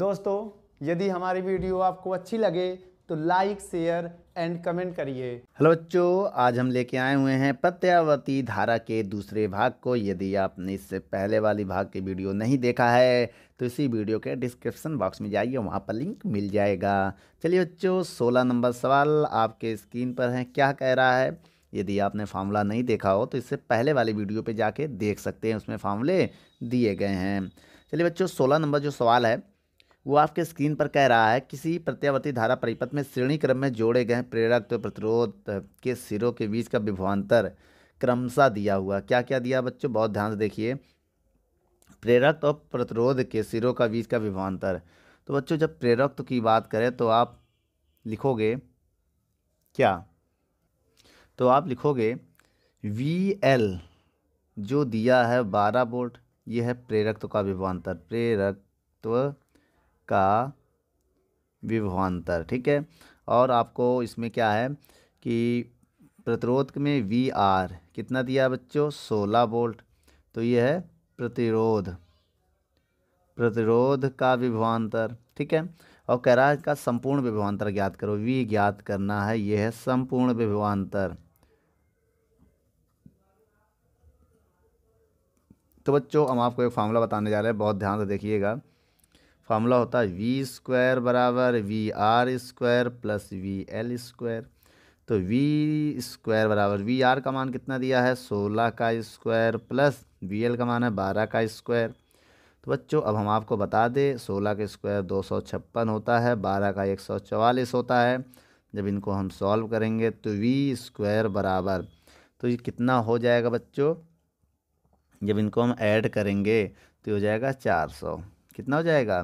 दोस्तों यदि हमारी वीडियो आपको अच्छी लगे तो लाइक शेयर एंड कमेंट करिए हेलो बच्चों आज हम लेके आए हुए हैं प्रत्यावर्ती धारा के दूसरे भाग को यदि आपने इससे पहले वाली भाग की वीडियो नहीं देखा है तो इसी वीडियो के डिस्क्रिप्शन बॉक्स में जाइए वहाँ पर लिंक मिल जाएगा चलिए बच्चों सोलह नंबर सवाल आपके स्क्रीन पर है क्या कह रहा है यदि आपने फार्मूला नहीं देखा हो तो इससे पहले वाली वीडियो पर जाके देख सकते हैं उसमें फार्मूले दिए गए हैं चलिए बच्चों सोलह नंबर जो सवाल है वो आपके स्क्रीन पर कह रहा है किसी प्रत्यावर्ती धारा परिपथ में श्रेणी क्रम में जोड़े गए प्रेरक तो प्रतिरोध के सिरों के बीच का विभवान्तर क्रमशः दिया हुआ क्या क्या दिया बच्चों बहुत ध्यान से देखिए प्रेरक और प्रतिरोध के सिरों का बीच का विभवान्तर तो बच्चों जब प्रेरक की बात करें तो आप लिखोगे क्या तो आप लिखोगे वी एल जो दिया है बारह वोल्ट यह है प्रेरक का विभवान्तर प्रेरक तो का विभवान्तर ठीक है और आपको इसमें क्या है कि प्रतिरोध में वी आर कितना दिया बच्चों सोलह वोल्ट तो ये है प्रतिरोध प्रतिरोध का विभवान्तर ठीक है और कह रहा है इसका संपूर्ण विभवान्तर ज्ञात करो वी ज्ञात करना है यह है संपूर्ण विभवान्तर तो बच्चों हम आपको एक फार्मूला बताने जा रहे हैं बहुत ध्यान से देखिएगा फार्मूला होता है वी स्क्वायर बराबर V R square plus V L square तो वी स्क्वायर बराबर वी आर का मान कितना दिया है सोलह का स्क्वायर प्लस वी एल का मान है बारह का स्क्वायर तो बच्चों अब हम आपको बता दें सोलह का स्क्वायर दो सौ छप्पन होता है बारह का एक सौ चवालीस होता है जब इनको हम सॉल्व करेंगे तो वी स्क्वायर बराबर तो ये कितना हो जाएगा बच्चों जब इनको हम ऐड करेंगे तो हो जाएगा चार सौ कितना हो जाएगा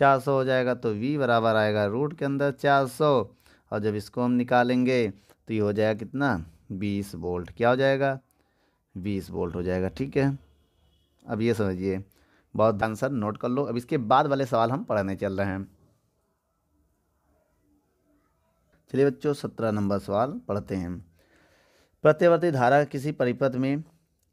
चार सौ हो जाएगा तो वी बराबर आएगा रूट के अंदर चार सौ और जब इसको हम निकालेंगे तो ये हो जाएगा कितना बीस वोल्ट क्या हो जाएगा बीस वोल्ट हो जाएगा ठीक है अब ये समझिए बहुत आंसर नोट कर लो अब इसके बाद वाले सवाल हम पढ़ने चल रहे हैं चलिए बच्चों सत्रह नंबर सवाल पढ़ते हैं प्रत्यवर्ती धारा किसी परिपथ में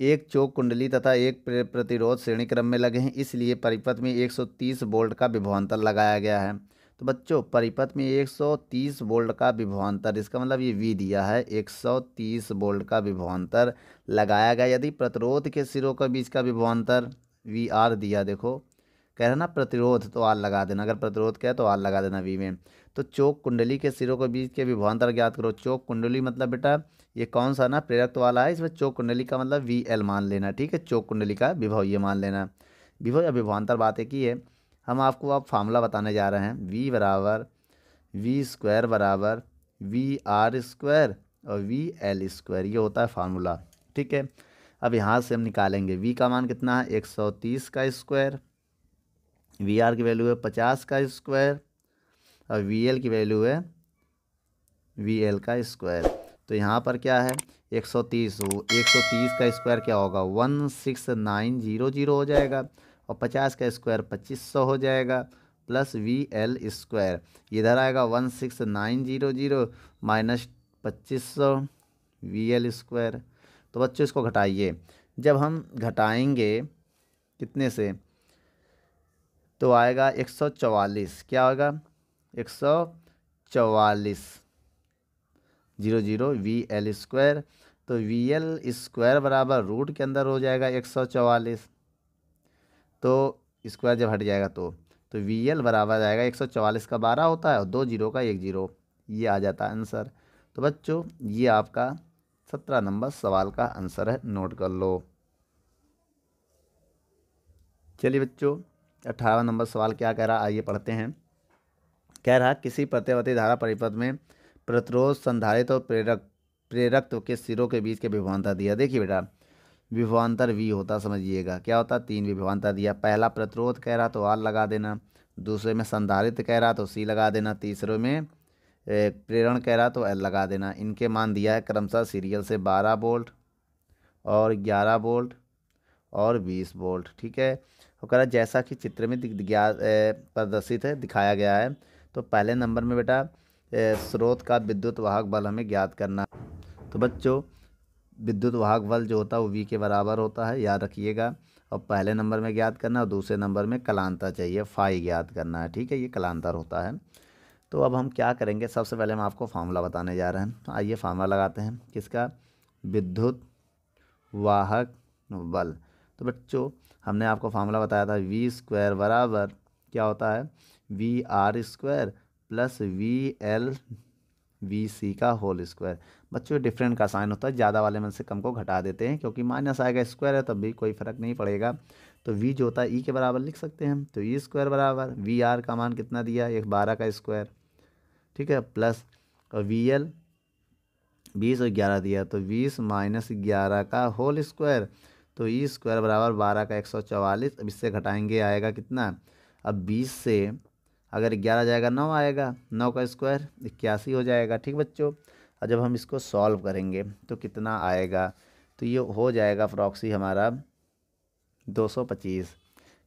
एक चोक कुंडली तथा एक प्रतिरोध श्रेणी क्रम में लगे हैं इसलिए परिपथ में 130 वोल्ट का विभवान्तर लगाया गया है तो बच्चों परिपथ में 130 वोल्ट का विभवान्तर इसका मतलब ये वी दिया है 130 वोल्ट का विभवान्तर लगाया गया यदि प्रतिरोध के सिरों के बीच का विभवान्तर वी आर दिया देखो कह रहा ना प्रतिरोध तो आल लगा देना अगर प्रतिरोध कहे तो आल लगा देना वी में तो चोक कुंडली के सिरों के बीच के विभवान्तर ज्ञात करो चौक कुंडली मतलब बेटा ये कौन सा ना प्रेरक वाला तो है इसमें चोक कुंडली का मतलब वी एल मान लेना ठीक है चोक कुंडली का विभव ये मान लेना विभव या विभवान्तर बात एक ही है हम आपको अब फार्मूला बताने जा रहे हैं वी बराबर वी स्क्वायर बराबर वी आर स्क्वायर और वी एल स्क्वायर ये होता है फार्मूला ठीक है अब यहाँ से हम निकालेंगे वी का मान कितना है एक सौ तीस का स्क्वायर वी आर की वैल्यू है पचास का स्क्वायर और वी एल की वैल्यू है वी एल का स्क्वायर तो यहाँ पर क्या है एक सौ तीस तो एक सौ तीस का स्क्वायर क्या होगा one six nine zero zero हो जाएगा और पचास का स्क्वायर पच्चीस सौ हो जाएगा प्लस वी एल स्क्वायर इधर आएगा one six nine zero zero minus पच्चीस सौ वी एल स्क्वायर तो बच्चों इसको घटाइए जब हम घटाएंगे कितने से तो आएगा एक सौ चवालीस क्या होगा एक सौ चवालीस zero zero V L square तो वी एल स्क्वायर बराबर रूट के अंदर हो जाएगा एक सौ चवालीस तो स्क्वायर जब हट जाएगा तो तो वी एल बराबर आएगा एक सौ चवालीस का बारह होता है और दो जीरो का एक जीरो ये आ जाता है आंसर तो बच्चों ये आपका सत्रह नंबर सवाल का आंसर है नोट कर लो चलिए बच्चों अट्ठारह नंबर सवाल क्या कह रहा आइए पढ़ते हैं कह रहा किसी प्रत्यवती धारा परिपथ में प्रतिरोध संधारित और प्रेरक प्रेरक तो के सिरों के बीच के विभवान्तर दिया देखिए बेटा विभवान्तर वी होता समझिएगा क्या होता तीन विभवान्तर दिया पहला प्रतिरोध कह रहा तो आर लगा देना दूसरे में संधारित कह रहा तो सी लगा देना तीसरे में प्रेरण कह रहा तो एल लगा देना इनके मान दिया है क्रमशः सीरियल से बारह बोल्ट और ग्यारह बोल्ट और बीस बोल्ट ठीक है तो कह रहा जैसा कि चित्र में प्रदर्शित है दिखाया गया है तो पहले नंबर में बेटा स्रोत का विद्युत वाहक बल हमें ज्ञात करना तो बच्चों विद्युत वाहक बल जो होता है वो वी के बराबर होता है याद रखिएगा और पहले नंबर में ज्ञात करना और दूसरे नंबर में कलांतर चाहिए फाई ज्ञात करना है ठीक है ये कलांतर होता है तो अब हम क्या करेंगे सबसे पहले हम आपको फार्मूला बताने जा रहे हैं तो आइए फार्मूला लगाते हैं किसका विद्युत वाहक बल तो बच्चों हमने आपको फार्मूला बताया था वी स्क्वायर बराबर क्या होता है V R square plus V L V C का होल स्क्वायर बच्चों डिफरेंट का साइन होता है ज़्यादा वाले में से कम को घटा देते हैं क्योंकि माइनस आएगा स्क्वायर है तब भी कोई फ़र्क नहीं पड़ेगा तो वी जो होता है ई e के बराबर लिख सकते हैं तो ई e स्क्वायर बराबर वी आर का मान कितना दिया एक बारह का स्क्वायर ठीक है प्लस और वी एल बीस और ग्यारह दिया तो बीस माइनस ग्यारह का होल स्क्वायर तो ई स्क्वायर बराबर बारह का एक सौ चवालीस अब इससे घटाएंगे आएगा कितना अब बीस से अगर ग्यारह जाएगा नौ आएगा नौ का स्क्वायर इक्यासी हो जाएगा ठीक बच्चों और जब हम इसको सॉल्व करेंगे तो कितना आएगा तो ये हो जाएगा प्रॉक्सी हमारा दो सौ पच्चीस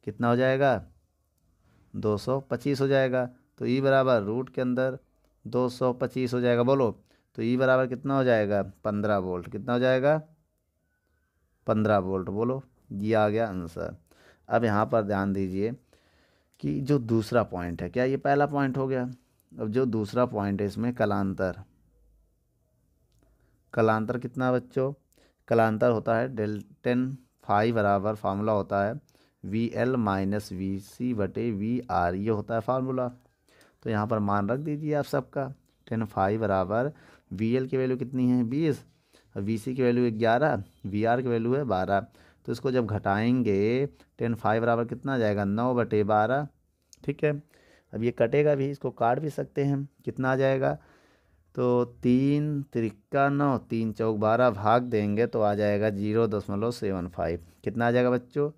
कितना हो जाएगा दो सौ पच्चीस हो जाएगा तो ई बराबर रूट के अंदर दो सौ पच्चीस हो जाएगा बोलो तो ई बराबर कितना हो जाएगा पंद्रह वोल्ट कितना हो जाएगा पंद्रह वोल्ट बोलो ये आ गया आंसर अब यहाँ पर ध्यान दीजिए कि जो दूसरा पॉइंट है क्या ये पहला पॉइंट हो गया अब जो दूसरा पॉइंट है इसमें कलांतर कलांतर कितना बच्चों कलांतर होता है डेल टेन फाइव बराबर फार्मूला होता है V L minus V C बटे वी आर ये होता है फार्मूला तो यहाँ पर मान रख दीजिए आप सबका टेन फाइव बराबर वी एल की वैल्यू कितनी है बीस वी सी की वैल्यू है ग्यारह वी आर की वैल्यू है बारह तो इसको जब घटाएंगे टेन फाइव बराबर कितना जाएगा नौ बटे बारह ठीक है अब ये कटेगा भी इसको काट भी सकते हैं कितना आ जाएगा तो तीन तिरक्का नौ तीन चौक बारह भाग देंगे तो आ जाएगा जीरो दशमलव सेवन फाइव कितना आ जाएगा बच्चों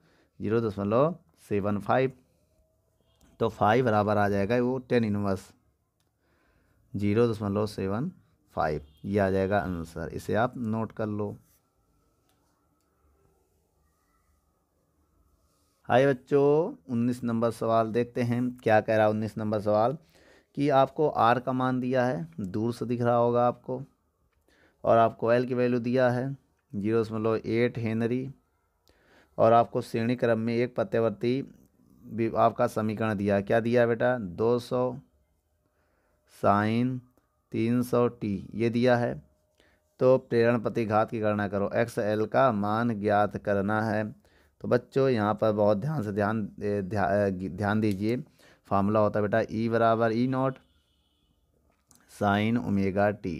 जीरो दशमलव सेवन फाइव तो फाइव बराबर आ जाएगा वो टेन इनवर्स जीरो दशमलव सेवन फाइव ये आ जाएगा आंसर इसे आप नोट कर लो हाय बच्चों उन्नीस नंबर सवाल देखते हैं क्या कह रहा है उन्नीस नंबर सवाल कि आपको आर का मान दिया है दूर से दिख रहा होगा आपको और आपको एल की वैल्यू दिया है जीरो दशमलव एट हेनरी और आपको श्रेणी क्रम में एक भी आपका समीकरण दिया क्या दिया बेटा दो सौ साइन तीन सौ टी ये दिया है तो प्रेरण प्रतिघात की गणना करो एक्स एल का मान ज्ञात करना है तो बच्चों यहाँ पर बहुत ध्यान से ध्यान ध्यान दीजिए फार्मूला होता है बेटा ई बराबर E naught sine omega T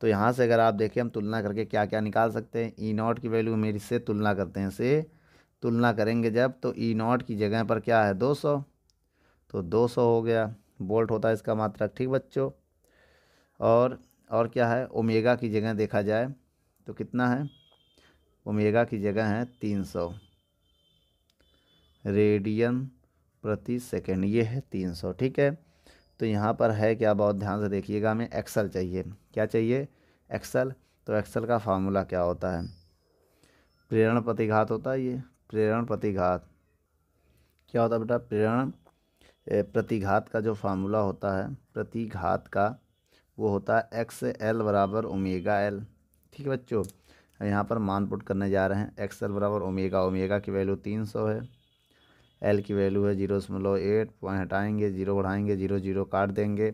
तो यहाँ से अगर आप देखें हम तुलना करके क्या क्या निकाल सकते हैं ई नॉट की वैल्यू मेरी से तुलना करते हैं से तुलना करेंगे जब तो ई नॉट की जगह पर क्या है 200 तो 200 हो गया बोल्ट होता है इसका मात्रक ठीक बच्चों और और क्या है ओमेगा की जगह देखा जाए तो कितना है ओमेगा की जगह है तीन सौ रेडियन प्रति सेकेंड ये है तीन सौ ठीक है तो यहाँ पर है क्या बहुत ध्यान से देखिएगा हमें एक्सल चाहिए क्या चाहिए एक्सल तो एक्सल का फार्मूला क्या होता है प्रेरण प्रतिघात होता है ये प्रेरण प्रतिघात क्या होता है बेटा प्रेरण प्रतिघात का जो फार्मूला होता है प्रतिघात का वो होता है एक्स एल बराबर ओमेगा एल ठीक है बच्चों यहाँ पर मान पुट करने जा रहे हैं एक्स एल बराबर ओमेगा ओमेगा की वैल्यू तीन सौ है एल की वैल्यू है जीरो दशमलव एट पॉइंट हटाएंगे जीरो बढ़ाएंगे जीरो जीरो काट देंगे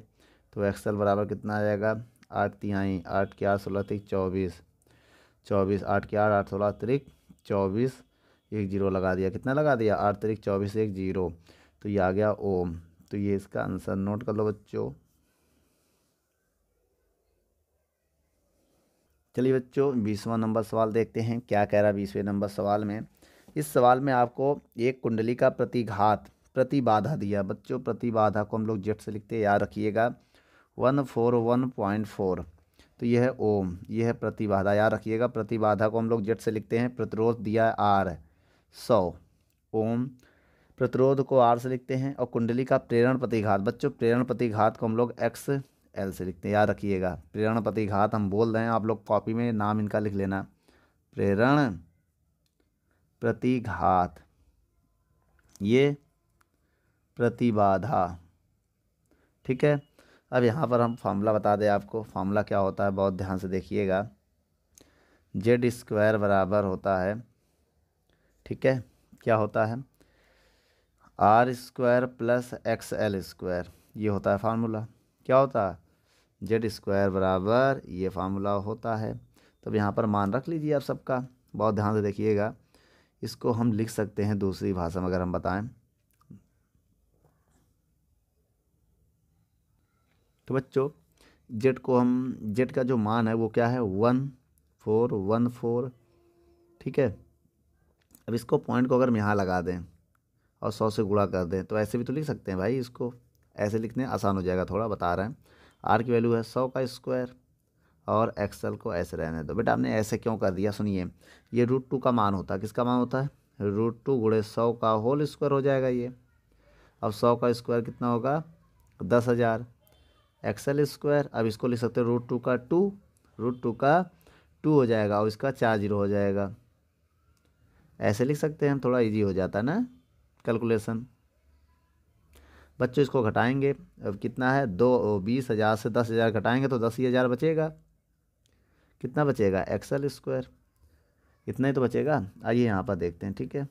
तो एक्स एल बराबर कितना आ जाएगा आठ तिहाई आठ के आठ सोलह तिक चौबीस चौबीस आठ के आठ आठ सोलह तिरिक चौबीस एक जीरो लगा दिया कितना लगा दिया आठ तिरिक चौबीस एक जीरो तो ये आ गया ओम तो ये इसका आंसर नोट कर लो बच्चों चलिए बच्चों बीसवा नंबर सवाल देखते हैं क्या कह रहा है बीसवें नंबर सवाल में इस सवाल में आपको एक कुंडली का प्रतिघात प्रतिबाधा दिया बच्चों प्रतिबाधा को हम लोग जेट से लिखते हैं याद रखिएगा one four one point four तो यह है ओम यह है प्रतिबाधा याद रखिएगा प्रतिबाधा को हम लोग जेट से लिखते हैं प्रतिरोध दिया है आर सौ ओम प्रतिरोध को आर से लिखते हैं और कुंडली का प्रेरण प्रतिघात बच्चों प्रेरण प्रतिघात को हम लोग एक्स एल से लिखते हैं याद रखिएगा प्रेरण प्रतिघात हम बोल रहे हैं आप लोग कॉपी में नाम इनका लिख लेना प्रेरण प्रतिघात ये प्रतिबाधा ठीक है अब यहाँ पर हम फार्मूला बता दें आपको फार्मूला क्या होता है बहुत ध्यान से देखिएगा जेड स्क्वायर बराबर होता है ठीक है क्या होता है R square plus X L square ये होता है फार्मूला क्या होता है जेड स्क्वायर बराबर ये फार्मूला होता है तब तो यहाँ पर मान रख लीजिए आप सबका बहुत ध्यान से देखिएगा इसको हम लिख सकते हैं दूसरी भाषा में अगर हम बताएं तो बच्चों जेड को हम जेड का जो मान है वो क्या है वन फोर वन फोर ठीक है अब इसको पॉइंट को अगर हम यहाँ लगा दें और सौ से गुणा कर दें तो ऐसे भी तो लिख सकते हैं भाई इसको ऐसे लिखने आसान हो जाएगा थोड़ा बता रहे हैं आर की वैल्यू है सौ का स्क्वायर और एक्सल को ऐसे रहने दो बेटा आपने ऐसे क्यों कर दिया सुनिए ये रूट टू का मान होता है किसका मान होता है रूट टू गुड़े सौ का होल स्क्वायर हो जाएगा ये अब सौ का स्क्वायर कितना होगा दस हज़ार एक्सल स्क्वायर अब इसको लिख सकते हो रूट टू का टू रूट टू का टू हो जाएगा और इसका चार जीरो हो जाएगा ऐसे लिख सकते हैं थोड़ा ईजी हो जाता है ना कैलकुलेसन बच्चों इसको घटाएंगे अब कितना है दो बीस हज़ार से दस हज़ार घटाएँगे तो दस ही हज़ार बचेगा कितना बचेगा एक्सल स्क्वायर इतना ही तो बचेगा आइए यहाँ पर देखते हैं ठीक है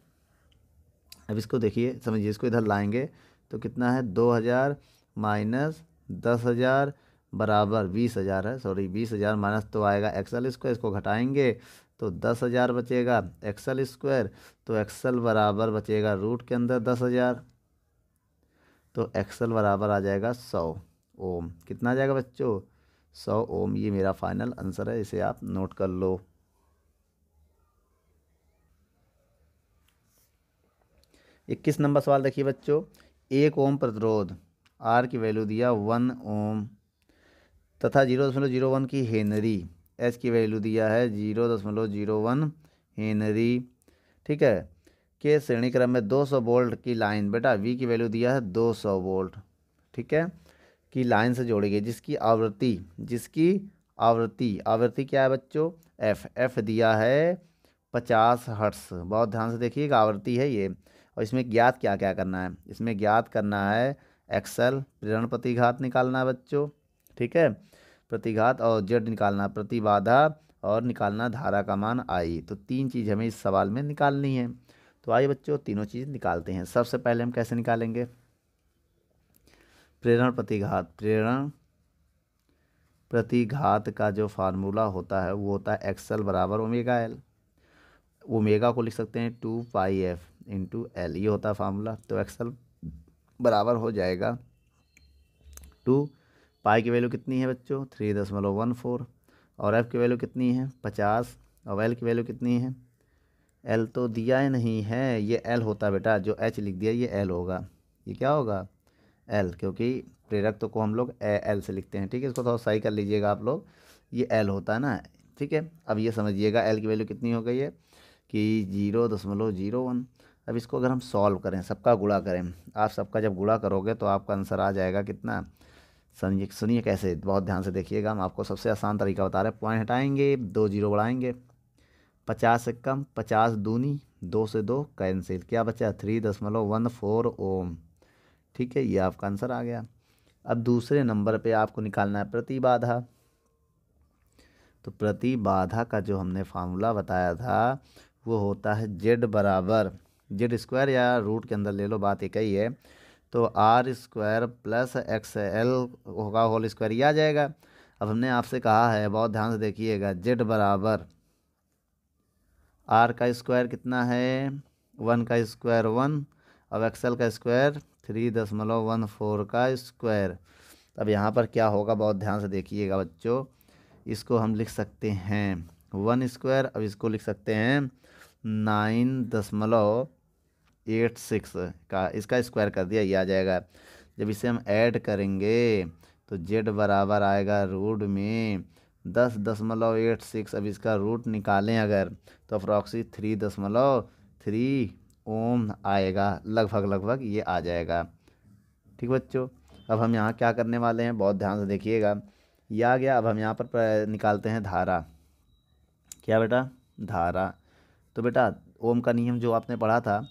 अब इसको देखिए समझिए इसको इधर लाएंगे तो कितना है दो हज़ार माइनस दस हज़ार बराबर बीस हज़ार है सॉरी बीस हज़ार माइनस तो आएगा एक्सल स्क्वायर इसको घटाएंगे तो दस हज़ार बचेगा एक्सल स्क्वायर तो एक्सल बराबर बचेगा रूट के अंदर दस हज़ार तो एक्सल बराबर आ जाएगा सौ ओम कितना आ जाएगा बच्चों सौ ओम ये मेरा फाइनल आंसर है इसे आप नोट कर लो इक्कीस नंबर सवाल देखिए बच्चों एक ओम प्रतिरोध आर की वैल्यू दिया वन ओम तथा जीरो दशमलव जीरो वन की हेनरी एच की वैल्यू दिया है जीरो दशमलव जीरो वन हेनरी ठीक है के श्रेणी क्रम में 200 वोल्ट की लाइन बेटा वी की वैल्यू दिया है 200 वोल्ट ठीक है की लाइन से जोड़ी गई जिसकी आवृत्ति जिसकी आवृत्ति आवृत्ति क्या है बच्चों एफ एफ दिया है पचास हर्ट्स बहुत ध्यान से देखिएगा आवृत्ति है ये और इसमें ज्ञात क्या क्या करना है इसमें ज्ञात करना है एक्सल प्रेरण प्रतिघात निकालना है बच्चों ठीक है प्रतिघात और जेड निकालना प्रतिबाधा और निकालना धारा का मान आई तो तीन चीज़ हमें इस सवाल में निकालनी है तो आइए बच्चों तीनों चीज़ निकालते हैं सबसे पहले हम कैसे निकालेंगे प्रेरण प्रतिघात प्रेरण प्रतिघात का जो फार्मूला होता है वो होता है एक्सल बराबर ओमेगा एल ओमेगा को लिख सकते हैं two pi F into L ये होता है फार्मूला तो एक्सएल बराबर हो जाएगा टू पाई की वैल्यू कितनी है बच्चों थ्री दशमलव वन फोर और एफ़ की वैल्यू कितनी है पचास और एल की वैल्यू कितनी है एल तो दिया ही नहीं है ये एल होता बेटा जो एच लिख दिया ये एल होगा ये क्या होगा एल क्योंकि प्रेरक तो को हम लोग एल से लिखते हैं ठीक है इसको थोड़ा सही कर लीजिएगा आप लोग ये एल होता है ना ठीक है अब ये समझिएगा एल की वैल्यू कितनी हो गई है कि जीरो दशमलव जीरो वन अब इसको अगर हम सॉल्व करें सबका गुड़ा करें आप सबका जब गुड़ा करोगे तो आपका आंसर आ जाएगा कितना सुनिए सुनिए कैसे बहुत ध्यान से देखिएगा हम आपको सबसे आसान तरीका बता रहे हैं पॉइंट हटाएंगे दो जीरो बढ़ाएंगे पचास से कम पचास दूनी दो से दो कैंसिल क्या बचा थ्री दशमलव वन फोर ओम ठीक है ये आपका आंसर आ गया अब दूसरे नंबर पे आपको निकालना है प्रतिबाधा तो प्रतिबाधा का जो हमने फार्मूला बताया था वो होता है जेड बराबर जेड स्क्वायर या रूट के अंदर ले लो बात एक ही है तो R square plus X L होगा होल स्क्वायर ये आ जाएगा अब हमने आपसे कहा है बहुत ध्यान से देखिएगा जेड बराबर आर का स्क्वायर कितना है वन का स्क्वायर वन अब एक्सएल का स्क्वायर थ्री दशमलव वन फोर का स्क्वायर अब यहाँ पर क्या होगा बहुत ध्यान से देखिएगा बच्चों इसको हम लिख सकते हैं वन स्क्वायर अब इसको लिख सकते हैं नाइन दशमलव एट सिक्स का इसका स्क्वायर कर दिया ये आ जाएगा जब इसे हम ऐड करेंगे तो जेड बराबर आएगा रूट में दस दशमलव एट सिक्स अब इसका रूट निकालें अगर तो अप्रॉक्सी थ्री दशमलव थ्री ओम आएगा लगभग लगभग ये आ जाएगा ठीक बच्चों अब हम यहाँ क्या करने वाले हैं बहुत ध्यान से देखिएगा ये आ गया अब हम यहाँ पर निकालते हैं धारा क्या बेटा धारा तो बेटा ओम का नियम जो आपने पढ़ा था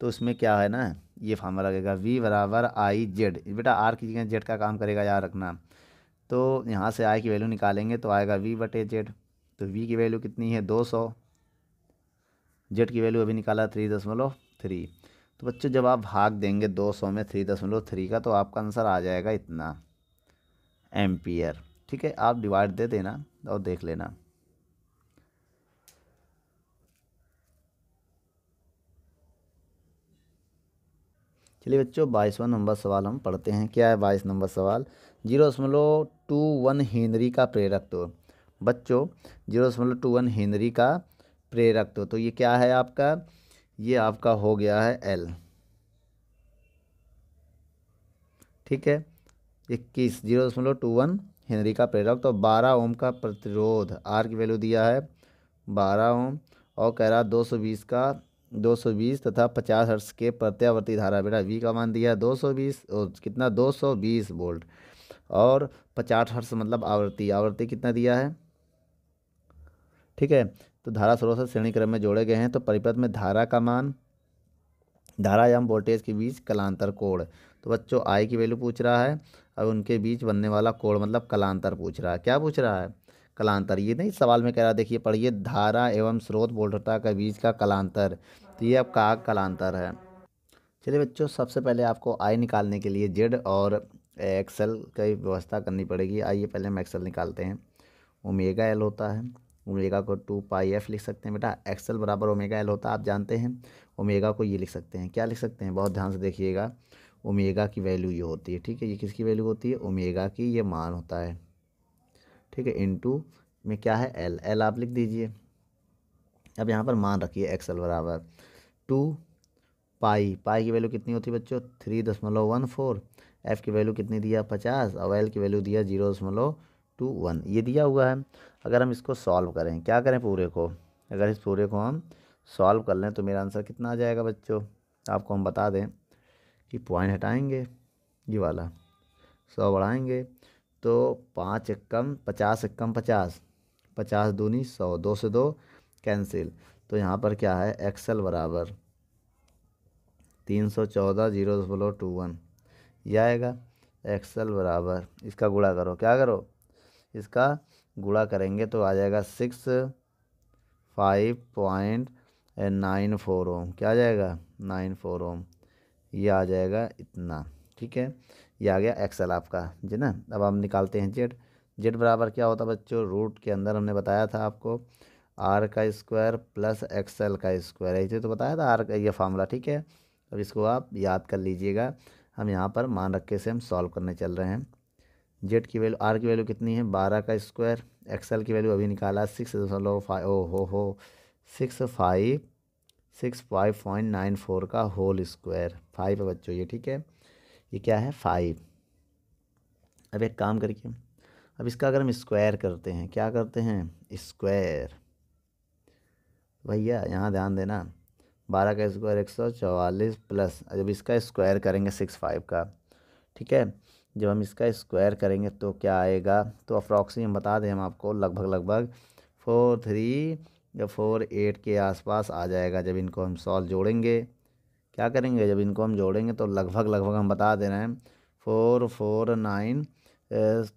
तो उसमें क्या है ना ये फार्मूला लगेगा वी बराबर आई जेड बेटा आर की जगह जेड का काम करेगा याद रखना तो यहाँ से आई की वैल्यू निकालेंगे तो आएगा वी बटे जेड तो वी की वैल्यू कितनी है दो सौ जेड की वैल्यू अभी निकाला थ्री दशमलव थ्री तो बच्चों जब आप भाग देंगे दो सौ में थ्री दशमलव थ्री का तो आपका आंसर आ जाएगा इतना एम्पियर ठीक है आप डिवाइड दे देना और देख लेना चलिए बच्चों बाईसवा नंबर सवाल हम पढ़ते हैं क्या है बाईस नंबर सवाल जीरो दशमलव टू वन हेनरी का प्रेरक तो बच्चों जीरो दशमलव टू वन हेनरी का प्रेरक तो।, तो, ये क्या है आपका ये आपका हो गया है एल ठीक है इक्कीस जीरो दशमलव टू वन हेनरी का प्रेरक तो बारह ओम का प्रतिरोध आर की वैल्यू दिया है बारह ओम और कह रहा दो सौ बीस का दो सौ बीस तथा पचास हर्ट्स के प्रत्यावर्ती धारा बेटा वी का मान दिया है दो सौ बीस और कितना दो सौ बीस वोल्ट और पचास हर्ष मतलब आवृत्ति आवृत्ति कितना दिया है ठीक है तो धारा स्रोत श्रेणी क्रम में जोड़े गए हैं तो परिपथ में धारा का मान धारा एवं वोल्टेज के बीच कलांतर कोण तो बच्चों आई की वैल्यू पूछ रहा है और उनके बीच बनने वाला कोण मतलब कलांतर पूछ रहा है क्या पूछ रहा है कलांतर ये नहीं सवाल में कह रहा देखिए पढ़िए धारा एवं स्रोत वोल्टता के बीच का कलांतर तो ये आपका कलांतर है चलिए बच्चों सबसे पहले आपको आई निकालने के लिए जेड और एक्सेल की व्यवस्था करनी पड़ेगी आइए पहले हम एक्सेल निकालते हैं ओमेगा एल होता है ओमेगा को टू पाई एफ लिख सकते हैं बेटा एक्सल बराबर ओमेगा एल होता है आप जानते हैं ओमेगा को ये लिख सकते हैं क्या लिख सकते हैं बहुत ध्यान से देखिएगा ओमेगा की वैल्यू ये होती है ठीक है ये किसकी वैल्यू होती है ओमेगा की ये मान होता है ठीक है इनटू में क्या है एल एल आप लिख दीजिए अब यहाँ पर मान रखिए एक्सेल बराबर टू पाई पाई की वैल्यू कितनी होती है बच्चों थ्री दशमलव वन फोर एफ़ की वैल्यू कितनी दिया पचास और एल की वैल्यू दिया जीरो दशमलव टू वन ये दिया हुआ है अगर हम इसको सॉल्व करें क्या करें पूरे को अगर इस पूरे को हम सॉल्व कर लें तो मेरा आंसर कितना आ जाएगा बच्चों आपको हम बता दें कि पॉइंट हटाएंगे ये वाला सौ बढ़ाएंगे तो पाँच इक्कम पचास इक्कम पचास पचास दूनी सौ दो से दो कैंसिल तो यहाँ पर क्या है एक्सल बराबर तीन सौ चौदह जीरो दशमलव टू वन यह आएगा एक्सल बराबर इसका गुड़ा करो क्या करो इसका गुड़ा करेंगे तो आ जाएगा six five point nine four ohm क्या आ जाएगा नाइन फोर ओम ये आ जाएगा इतना ठीक है ये आ गया एक्सएल आपका जी ना अब हम निकालते हैं जेड जेड बराबर क्या होता है बच्चों रूट के अंदर हमने बताया था आपको आर का स्क्वायर प्लस एक्सएल का स्क्वायर ऐसे तो बताया था आर का ये फार्मूला ठीक है अब इसको आप याद कर लीजिएगा हम यहाँ पर मान रखे से हम सॉल्व करने चल रहे हैं जेड की वैल्यू आर की वैल्यू कितनी है बारह का स्क्वायर एक्सएल की वैल्यू अभी निकाला सिक्स दशमलव फाइव ओ हो हो six five six five point nine four का होल स्क्वायर फाइव है बच्चों ये ठीक है ये क्या है फाइव अब एक काम करिए अब इसका अगर हम स्क्वायर करते हैं क्या करते हैं स्क्वायर भैया यहाँ ध्यान देना बारह का स्क्वायर एक सौ चवालीस प्लस जब इसका स्क्वायर करेंगे सिक्स फाइव का ठीक है जब हम इसका स्क्वायर करेंगे तो क्या आएगा तो हम बता दें हम आपको लगभग लगभग फोर थ्री या फोर एट के आसपास आ जाएगा जब इनको हम सॉल्व जोड़ेंगे क्या करेंगे जब इनको हम जोड़ेंगे तो लगभग लगभग हम बता दे रहे हैं फोर फोर नाइन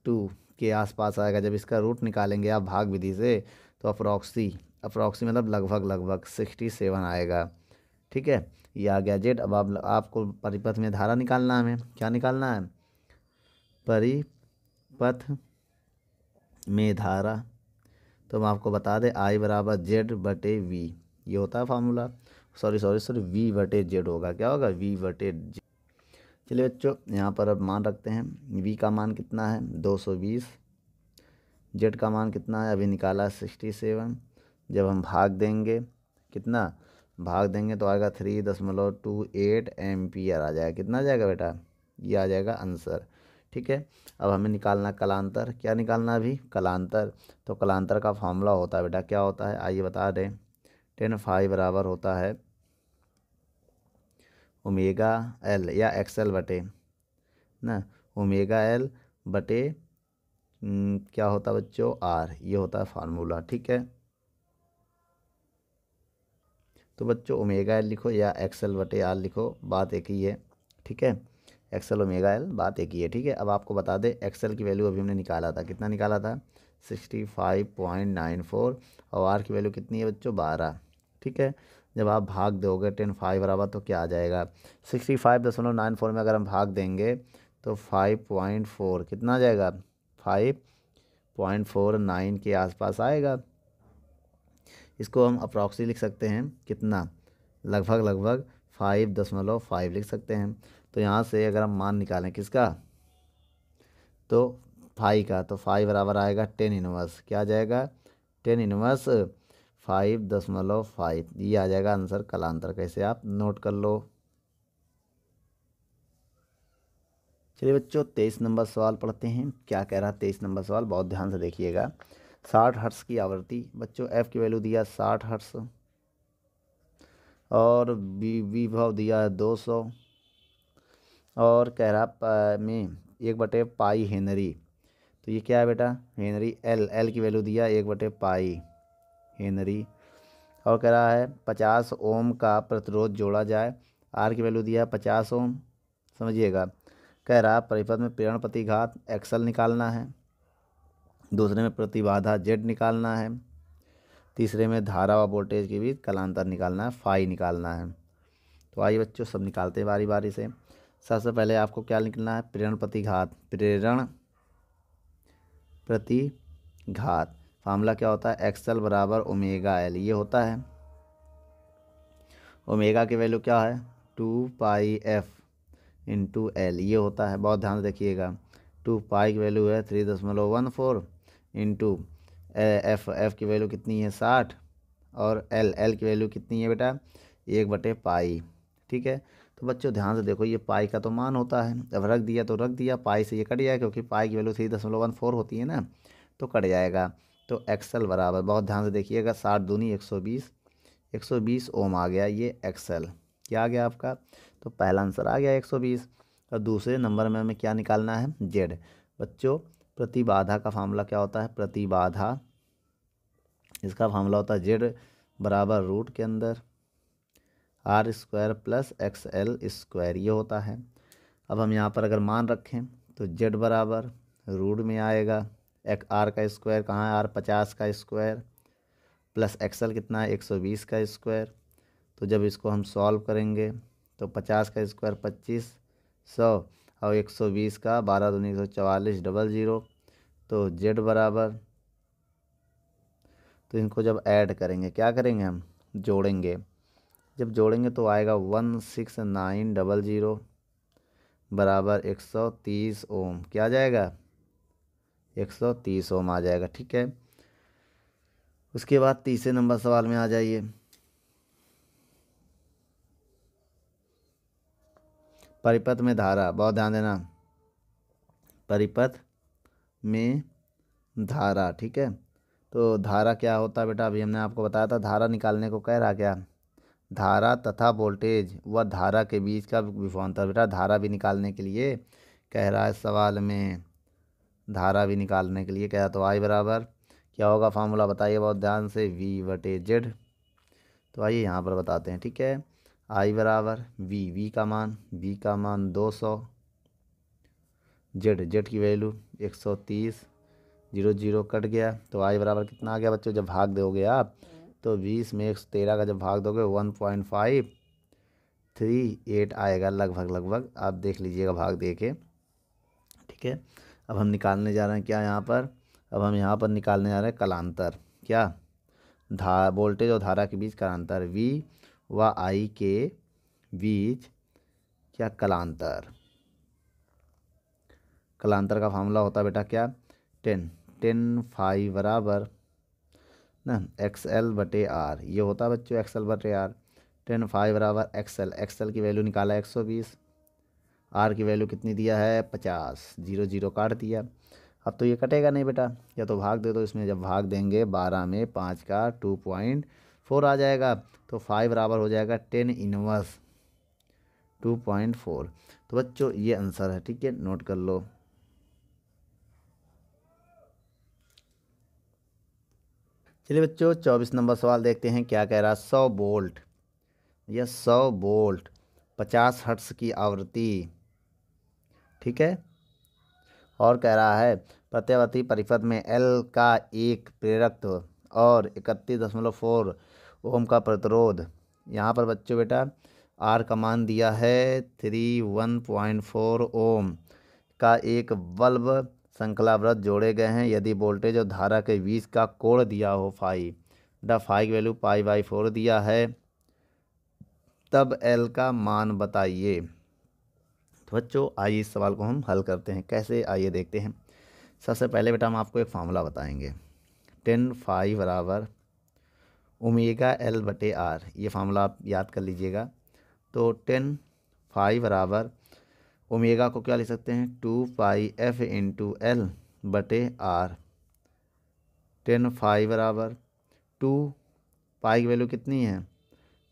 टू के आसपास आएगा जब इसका रूट निकालेंगे आप भाग विधि से तो अप्रॉक्सी अप्रॉक्सी मतलब लगभग लगभग सिक्सटी सेवन आएगा ठीक है ये आ गया जेड अब आप आपको परिपथ में धारा निकालना है हमें क्या निकालना है परिपथ में धारा तो हम आपको बता दें आई बराबर जेड बटे वी ये होता है formula sorry sorry sorry V बटे जेड होगा क्या होगा वी बटे जेड चलिए बच्चों यहाँ पर अब मान रखते हैं वी का मान कितना है दो सौ बीस जेड का मान कितना है अभी निकाला सिक्सटी सेवन जब हम भाग देंगे कितना भाग देंगे तो आएगा थ्री दशमलव टू एट आर आ जाएगा कितना आ जाएगा बेटा ये आ जाएगा आंसर ठीक है अब हमें निकालना कलांतर क्या निकालना अभी कलांतर तो कलांतर का फॉर्मूला होता है बेटा क्या होता है आइए बता दें टेन फाइव बराबर होता है ओमेगा एल या एक्सएल बटे ना ओमेगा एल बटे क्या होता है बच्चों आर ये होता है फार्मूला ठीक है तो बच्चों ओमेगा एल लिखो या एक्सल बटे आर लिखो बात एक ही है ठीक है एक्सएल ओमेगा एल बात एक ही है ठीक है अब आपको बता दें एक्सएल की वैल्यू अभी हमने निकाला था कितना निकाला था sixty five point nine four और आर की वैल्यू कितनी है बच्चों बारह ठीक है जब आप भाग दोगे टेन फाइव बराबर तो क्या आ जाएगा सिक्सटी फाइव दशमलव नाइन फोर में अगर हम भाग देंगे तो फाइव पॉइंट फोर कितना आ जाएगा फाइव पॉइंट फोर नाइन के आसपास आएगा इसको हम अप्रॉक्सी लिख सकते हैं कितना लगभग लगभग फाइव दशमलव फाइव लिख सकते हैं तो यहाँ से अगर हम मान निकालें किसका तो फाइव का तो फाइव बराबर आएगा टेन इनवर्स क्या आ जाएगा टेन इनवर्स फाइव दशमलव फाइव ये आ जाएगा आंसर कलांतर कैसे आप नोट कर लो चलिए बच्चों तेईस नंबर सवाल पढ़ते हैं क्या कह रहा है तेईस नंबर सवाल बहुत ध्यान से देखिएगा साठ हर्ट्स की आवृत्ति बच्चों एफ़ की वैल्यू दिया साठ हर्ट्स और बी विभव दिया है दो सौ और कह रहा में एक बटे पाई हेनरी तो ये क्या है बेटा हेनरी एल एल की वैल्यू दिया एक बटे पाई हेनरी और कह रहा है पचास ओम का प्रतिरोध जोड़ा जाए आर की वैल्यू दिया है पचास ओम समझिएगा कह रहा परिपथ में प्रेरण प्रतिघात एक्सल निकालना है दूसरे में प्रतिबाधा जेड निकालना है तीसरे में धारा व वोल्टेज के बीच कलांतर निकालना है फाई निकालना है तो आइए बच्चों सब निकालते हैं बारी बारी से सबसे पहले आपको क्या निकलना है प्रेरण प्रतिघात प्रेरण प्रतिघात फार्मूला क्या होता है एक्सल बराबर ओमेगा एल ये होता है ओमेगा की वैल्यू क्या है two pi F into L ये होता है बहुत ध्यान से देखिएगा टू पाई की वैल्यू है थ्री दशमलव one four into F F की वैल्यू कितनी है साठ और एल एल की वैल्यू कितनी है बेटा एक बटे पाई ठीक है तो बच्चों ध्यान से देखो ये पाई का तो मान होता है जब रख दिया तो रख दिया पाई से ये कट जाएगा क्योंकि पाई की वैल्यू थ्री दशमलव वन फोर होती है ना तो कट जाएगा तो एक्सएल बराबर बहुत ध्यान से देखिएगा साठ दूनी एक सौ बीस एक सौ बीस ओम आ गया ये एक्सएल क्या आ गया आपका तो पहला आंसर आ गया एक सौ बीस और दूसरे नंबर में हमें क्या निकालना है जेड बच्चों प्रतिबाधा का फार्मूला क्या होता है प्रतिबाधा इसका फार्मूला होता है जेड बराबर रूट के अंदर R square plus X L square ये होता है अब हम यहाँ पर अगर मान रखें तो जेड बराबर रूट में आएगा एक आर का स्क्वायर कहाँ है आर पचास का स्क्वायर प्लस एक्सएल कितना है एक सौ बीस का स्क्वायर तो जब इसको हम सॉल्व करेंगे तो पचास का स्क्वायर पच्चीस सौ और 120 का बारह दूनी एक सौ चवालीस डबल ज़ीरो तो जेड बराबर तो इनको जब ऐड करेंगे क्या करेंगे हम जोड़ेंगे जब जोड़ेंगे तो आएगा one six nine double zero बराबर एक सौ तीस ओम क्या आ जाएगा एक सौ तीस ओम आ जाएगा ठीक है उसके बाद तीसरे नंबर सवाल में आ जाइए परिपथ में धारा बहुत ध्यान देना परिपथ में धारा ठीक है तो धारा क्या होता है बेटा अभी हमने आपको बताया था धारा निकालने को कह रहा क्या धारा तथा वोल्टेज व धारा के बीच का विभवान्तर बेटा धारा भी निकालने के लिए कह रहा है सवाल में धारा भी निकालने के लिए कह रहा तो आई बराबर क्या होगा फार्मूला बताइए बहुत ध्यान से वी वटे जेड तो आइए यहाँ पर बताते हैं ठीक है आई बराबर वी वी का मान वी का मान दो सौ जेड जेड की वैल्यू एक सौ तीस जीरो जीरो कट गया तो आई बराबर कितना आ गया बच्चों जब भाग दोगे आप तो बीस में एक सौ तेरह का जब भाग दोगे one point five three eight आएगा लगभग लगभग आप देख लीजिएगा भाग दे के ठीक है अब हम निकालने जा रहे हैं क्या यहाँ पर अब हम यहाँ पर निकालने जा रहे हैं कलांतर क्या धा वोल्टेज और धारा के बीच कलांतर वी व आई के बीच क्या कलांतर कलांतर का फार्मूला होता है बेटा क्या टेन टेन फाइव बराबर ना एक्स एल बटे आर ये होता है बच्चों एक्स एल बटे आर टेन फाइव बराबर एक्स एल एक्स एल की वैल्यू निकाला एक सौ बीस आर की वैल्यू कितनी दिया है पचास जीरो जीरो काट दिया अब तो ये कटेगा नहीं बेटा या तो भाग दे दो इसमें जब भाग देंगे बारह में पाँच का टू पॉइंट फोर आ जाएगा तो फाइव बराबर हो जाएगा tan inverse two point four तो बच्चों ये आंसर है ठीक है नोट कर लो चलिए बच्चों चौबीस नंबर सवाल देखते हैं क्या कह रहा है सौ बोल्ट या सौ बोल्ट पचास हर्ट्स की आवृत्ति ठीक है और कह रहा है प्रत्यावर्ती परिपथ में एल का एक प्रेरक और इकतीस दशमलव फोर ओम का प्रतिरोध यहाँ पर बच्चों बेटा आर का मान दिया है three one point four ohm का एक बल्ब व्रत जोड़े गए हैं यदि वोल्टेज और धारा के बीच का कोण दिया हो फाई द फाई की वैल्यू पाई बाई फोर दिया है तब एल का मान बताइए तो बच्चों आइए इस सवाल को हम हल करते हैं कैसे आइए देखते हैं सबसे पहले बेटा हम आपको एक फार्मूला बताएंगे टेन फाइव बराबर ओमेगा एल बटे आर ये फार्मूला आप याद कर लीजिएगा तो टेन फाइव बराबर ओमेगा को क्या लिख सकते हैं two pi F into L बटे आर टेन फाइव बराबर टू पाई की वैल्यू कितनी है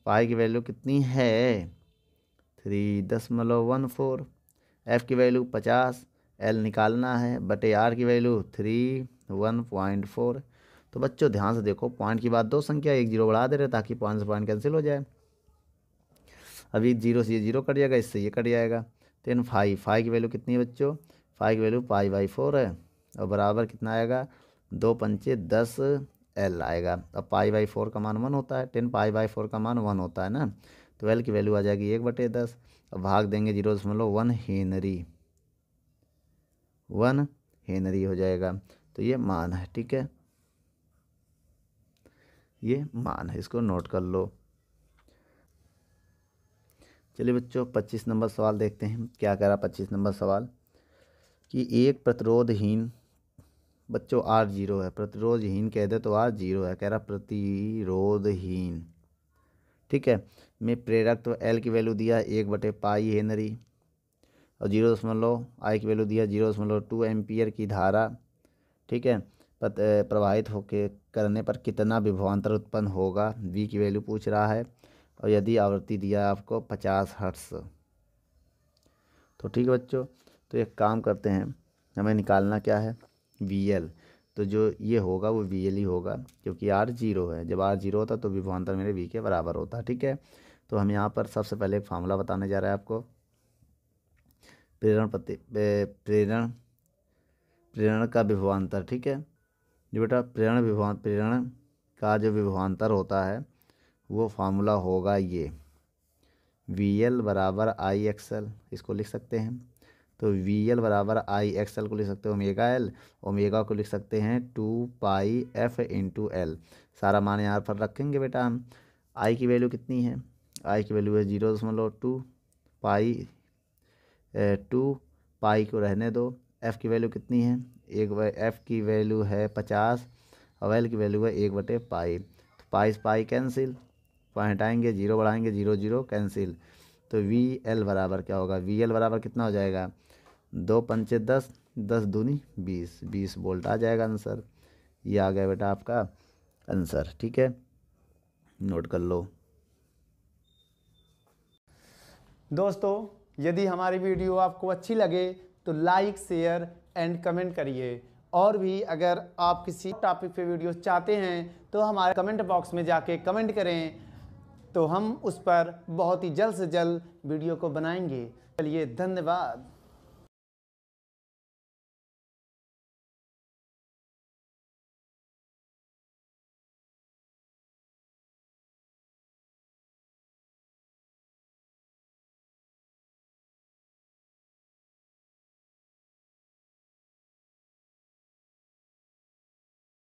पाई की वैल्यू कितनी है थ्री दशमलव वन फोर एफ़ की वैल्यू पचास एल निकालना है बटे आर की value three one point four तो बच्चों ध्यान से देखो पॉइंट की बात दो संख्या एक जीरो बढ़ा दे रहे ताकि पॉइंट से पॉइंट कैंसिल हो जाए अभी जीरो से ये जीरो कट जाएगा इससे ये कट जाएगा टेन फाइव फाइव की वैल्यू कितनी है बच्चों फाइव की वैल्यू पाई बाई फोर है और बराबर कितना आएगा दो पंचे दस एल आएगा अब पाई बाई फोर का मान वन होता है टेन पाई बाई फोर का मान वन होता है ना तो एल की वैल्यू आ जाएगी एक बटे दस अब भाग देंगे जीरो दशमलव वन हेनरी वन हेनरी हो जाएगा तो ये मान है ठीक है ये मान है इसको नोट कर लो चलिए बच्चों पच्चीस नंबर सवाल देखते हैं क्या कह रहा पच्चीस नंबर सवाल कि एक प्रतिरोधहीन बच्चों आर जीरो है प्रतिरोधहीन कह दे तो आर जीरो है कह रहा प्रतिरोधहीन ठीक है मैं प्रेरक तो एल की वैल्यू दिया एक बटे पाई हेनरी और जीरो दशमलव आई की वैल्यू दिया जीरो दशमलव टू एम्पियर की धारा ठीक है प्रवाहित होके करने पर कितना विभवांतर उत्पन्न होगा वी की वैल्यू पूछ रहा है और यदि आवृत्ति दिया आपको पचास हर्ट्स तो ठीक है बच्चों तो एक काम करते हैं हमें निकालना क्या है वी एल तो जो ये होगा वो वी एल ही होगा क्योंकि आर जीरो है जब आर जीरो होता तो विभवांतर मेरे वी के बराबर होता ठीक है तो हम यहाँ पर सबसे पहले एक फार्मूला बताने जा रहे हैं आपको प्रेरण प्रति प्रेरण प्रेरण का विभवांतर ठीक है जो बेटा प्रेरण विभान प्रेरण का जो विभवान्तर होता है वो फार्मूला होगा ये वी एल बराबर आई एक्स एल इसको लिख सकते हैं तो वी एल बराबर आई एक्स एल को लिख सकते हैं ओमेगा एल ओमेगा को लिख सकते हैं two pi F into L सारा मान यहाँ पर रखेंगे बेटा हम आई की वैल्यू कितनी है आई की वैल्यू है जीरो दशमलव टू पाई टू पाई को रहने दो एफ़ की वैल्यू कितनी है एक एफ़ की वैल्यू है पचास और एल की वैल्यू है एक बटे पाई तो पाई पाई कैंसिल पाई हटाएंगे जीरो बढ़ाएंगे जीरो जीरो कैंसिल तो वी एल बराबर क्या होगा वी एल बराबर कितना हो जाएगा दो पंचे दस दस दूनी बीस बीस वोल्ट आ जाएगा आंसर ये आ गया बेटा आपका आंसर ठीक है नोट कर लो दोस्तों यदि हमारी वीडियो आपको अच्छी लगे तो लाइक शेयर एंड कमेंट करिए और भी अगर आप किसी टॉपिक पे वीडियो चाहते हैं तो हमारे कमेंट बॉक्स में जाके कमेंट करें तो हम उस पर बहुत ही जल्द से जल्द वीडियो को बनाएंगे चलिए धन्यवाद